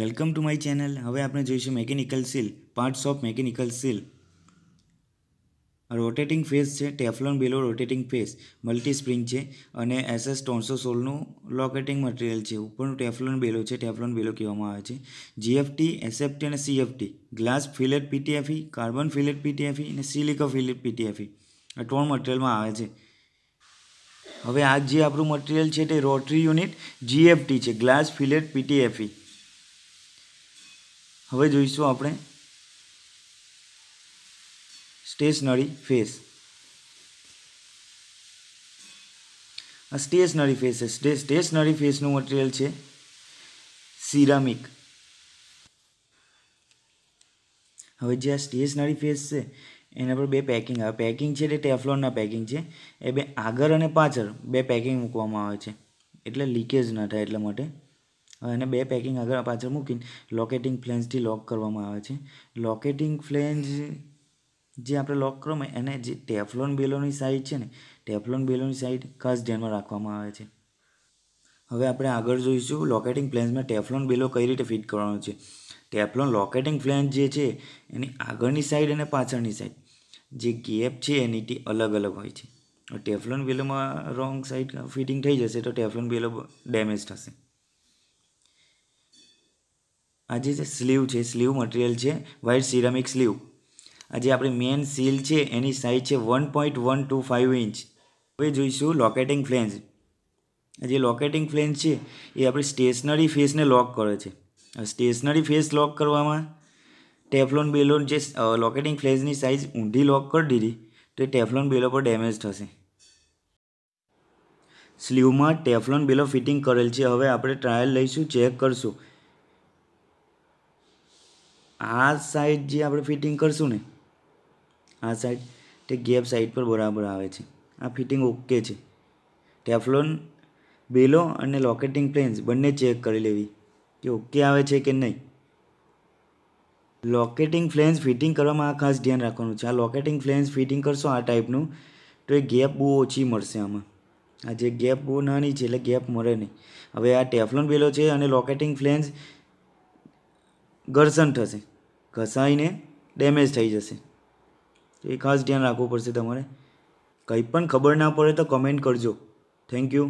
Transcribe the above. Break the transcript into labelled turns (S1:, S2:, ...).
S1: welcome to my channel હવે આપણે જોઈશું mechanical seal parts of mechanical seal rotating face છે Teflon bellow rotating face multi spring છે અને એસએસ ત્રણસો સોળનું લોકેટિંગ મટીરિયલ છે ઉપરનું ટેફલોન બેલો છે ટેફલોન બેલો કહેવામાં આવે છે GFT SFT and CFT glass filled PTFE carbon filled PTFE and silica fillet પીટીએફઈ આ ત્રણ મટીરિયલમાં આવે છે હવે આ જે આપણું મટીરિયલ છે તે રોટરી યુનિટ જીએફટી છે ગ્લાસ ફિલેટ પીટીએફઈ હવે જોઈશું આપણે સ્ટેશનરી ફેસ આ સ્ટેશનરી ફેસ છે સ્ટેશનરી ફેસનું મટીરિયલ છે સિરામિક હવે જે આ સ્ટેશનરી ફેસ છે એના પર બે પેકિંગ આવે પેકિંગ છે તે ટેફલોનના પેકિંગ છે એ બે આગળ અને પાછળ બે પેકિંગ મૂકવામાં આવે છે એટલે લીકેજ ન થાય એટલા માટે અને બે પેકિંગ આગળ પાછળ મૂકીને લોકેટિંગ ફ્લેન્સથી લોક કરવામાં આવે છે લોકેટિંગ ફ્લેન્સ જે આપણે લોક કરવામાં એને જે ટેફલોન બેલોની સાઈડ છે ને ટેફલોન બેલોની સાઈડ ખાસ ધ્યાનમાં રાખવામાં આવે છે હવે આપણે આગળ જોઈશું લોકેટિંગ ફ્લેન્જમાં ટેફલોન બેલો કઈ રીતે ફિટ કરવાનો છે ટેફલોન લોકેટિંગ ફ્લેન્જ જે છે એની આગળની સાઈડ અને પાછળની સાઈડ જે ગેપ છે એની ટી અલગ અલગ હોય છે ટેફલોન બેલોમાં રોંગ સાઈડ ફિટિંગ થઈ જશે તો ટેફલોન બેલો ડેમેજ થશે આ જે છે સ્લીવ છે સ્લીવ મટીરિયલ છે વાઇટ સિરામિક સ્લીવ આ જે આપણી મેન સીલ છે એની સાઇઝ છે one point one two five inch હવે જોઈશું લોકેટિંગ ફ્લેન્સ આ જે લોકેટિંગ ફ્લેન્સ છે એ આપણી સ્ટેશનરી ફેસને લોક કરે છે સ્ટેશનરી ફેસ લોક કરવામાં ટેફલોન બેલોન જે લોકેટિંગ ફ્લેન્જની સાઇઝ ઊંધી લોક કરી દીધી તો એ ટેફલોન બેલો પર ડેમેજ થશે સ્લીવમાં ટેફલોન બેલો ફિટિંગ કરેલ છે હવે આપણે ટ્રાયલ લઈશું ચેક કરશું આ સાઈડ જે આપણે ફિટિંગ કરશું ને આ સાઈડ તે ગેપ સાઈડ પર બરાબર આવે છે આ ફિટિંગ ઓકે છે ટેફલોન બેલો અને લોકેટિંગ પ્લેન્સ બંને ચેક કરી લેવી કે ઓકે આવે છે કે નહીં લોકેટિંગ ફ્લેન્સ ફિટિંગ કરવામાં આ ખાસ ધ્યાન રાખવાનું છે આ લોકેટિંગ ફ્લેન્સ ફિટિંગ કરશો આ ટાઈપનું તો એ ગેપ બહુ ઓછી મળશે આમાં આ જે ગેપ બહુ નાની છે એટલે ગેપ મળે નહીં હવે આ ટેફલોન બેલો છે અને લોકેટિંગ ફ્લેન્સ ઘર્ષણ થશે ઘસાઈને ડેમેજ થઈ જશે તો એ ખાસ ધ્યાન રાખવું પડશે તમારે કંઈ પણ ખબર ના પડે તો કમેન્ટ કરજો થેન્ક યુ